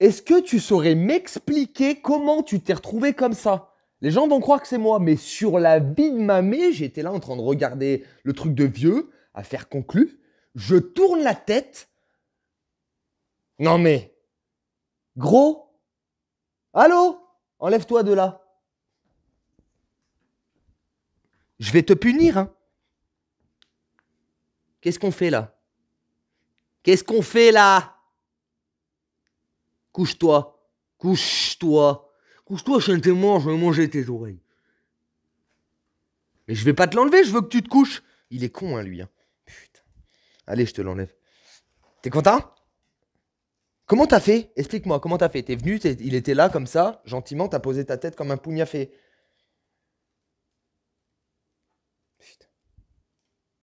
Est-ce que tu saurais m'expliquer comment tu t'es retrouvé comme ça Les gens vont croire que c'est moi, mais sur la vie de ma mère, j'étais là en train de regarder le truc de vieux, à faire conclu. Je tourne la tête. Non mais, gros, allô, enlève-toi de là. Je vais te punir. Hein. Qu'est-ce qu'on fait là Qu'est-ce qu'on fait là Couche-toi. Couche-toi. Couche-toi, je te mange, je vais manger tes oreilles. Mais je vais pas te l'enlever, je veux que tu te couches. Il est con, hein, lui. Hein. Putain. Allez, je te l'enlève. T'es content Comment t'as fait Explique-moi, comment t'as fait T'es venu, il était là comme ça, gentiment, t'as posé ta tête comme un pougnafé.